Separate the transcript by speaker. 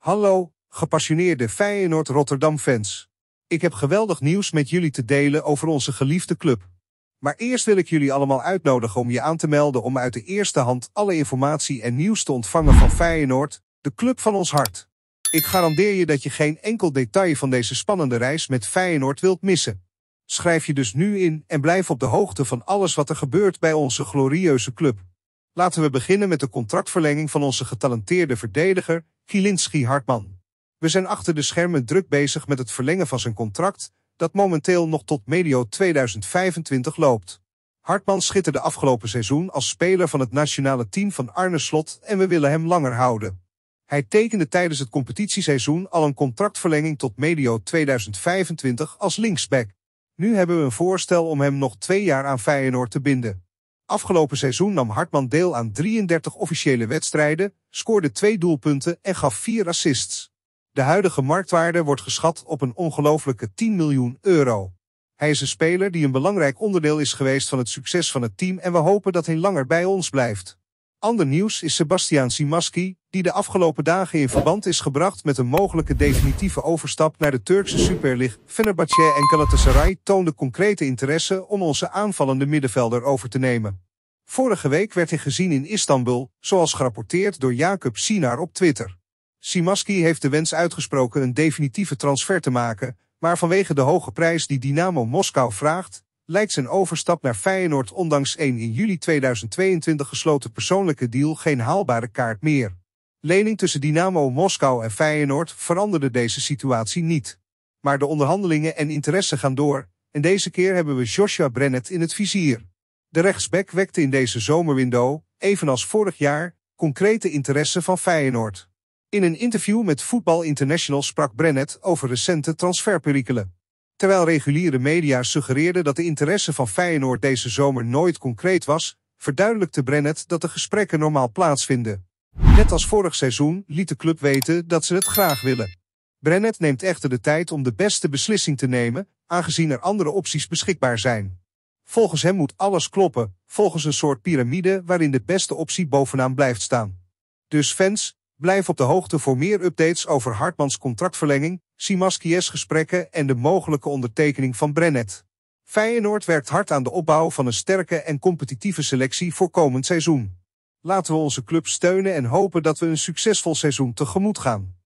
Speaker 1: Hallo, gepassioneerde Feyenoord Rotterdam-fans. Ik heb geweldig nieuws met jullie te delen over onze geliefde club. Maar eerst wil ik jullie allemaal uitnodigen om je aan te melden om uit de eerste hand alle informatie en nieuws te ontvangen van Feyenoord, de club van ons hart. Ik garandeer je dat je geen enkel detail van deze spannende reis met Feyenoord wilt missen. Schrijf je dus nu in en blijf op de hoogte van alles wat er gebeurt bij onze glorieuze club. Laten we beginnen met de contractverlenging van onze getalenteerde verdediger Kilinski Hartman. We zijn achter de schermen druk bezig met het verlengen van zijn contract, dat momenteel nog tot medio 2025 loopt. Hartman schitterde afgelopen seizoen als speler van het nationale team van Arne Slot en we willen hem langer houden. Hij tekende tijdens het competitieseizoen al een contractverlenging tot medio 2025 als linksback. Nu hebben we een voorstel om hem nog twee jaar aan Feyenoord te binden. Afgelopen seizoen nam Hartman deel aan 33 officiële wedstrijden, scoorde twee doelpunten en gaf vier assists. De huidige marktwaarde wordt geschat op een ongelooflijke 10 miljoen euro. Hij is een speler die een belangrijk onderdeel is geweest van het succes van het team en we hopen dat hij langer bij ons blijft. Ander nieuws is Sebastian Simaski, die de afgelopen dagen in verband is gebracht met een mogelijke definitieve overstap naar de Turkse Superlig. Fenerbahçe en Galatasaray toonden concrete interesse om onze aanvallende middenvelder over te nemen. Vorige week werd hij gezien in Istanbul, zoals gerapporteerd door Jacob Sinaar op Twitter. Simaski heeft de wens uitgesproken een definitieve transfer te maken, maar vanwege de hoge prijs die Dynamo Moskou vraagt, lijkt zijn overstap naar Feyenoord ondanks een in juli 2022 gesloten persoonlijke deal geen haalbare kaart meer. Lening tussen Dynamo Moskou en Feyenoord veranderde deze situatie niet. Maar de onderhandelingen en interesse gaan door, en deze keer hebben we Joshua Brennett in het vizier. De rechtsback wekte in deze zomerwindow, evenals vorig jaar, concrete interesse van Feyenoord. In een interview met Football International sprak Brennet over recente transferperikelen. Terwijl reguliere media suggereerden dat de interesse van Feyenoord deze zomer nooit concreet was, verduidelijkte Brennet dat de gesprekken normaal plaatsvinden. Net als vorig seizoen liet de club weten dat ze het graag willen. Brennet neemt echter de tijd om de beste beslissing te nemen, aangezien er andere opties beschikbaar zijn. Volgens hem moet alles kloppen, volgens een soort piramide waarin de beste optie bovenaan blijft staan. Dus fans, blijf op de hoogte voor meer updates over Hartmans contractverlenging, Simaskies gesprekken en de mogelijke ondertekening van Brennet. Feyenoord werkt hard aan de opbouw van een sterke en competitieve selectie voor komend seizoen. Laten we onze club steunen en hopen dat we een succesvol seizoen tegemoet gaan.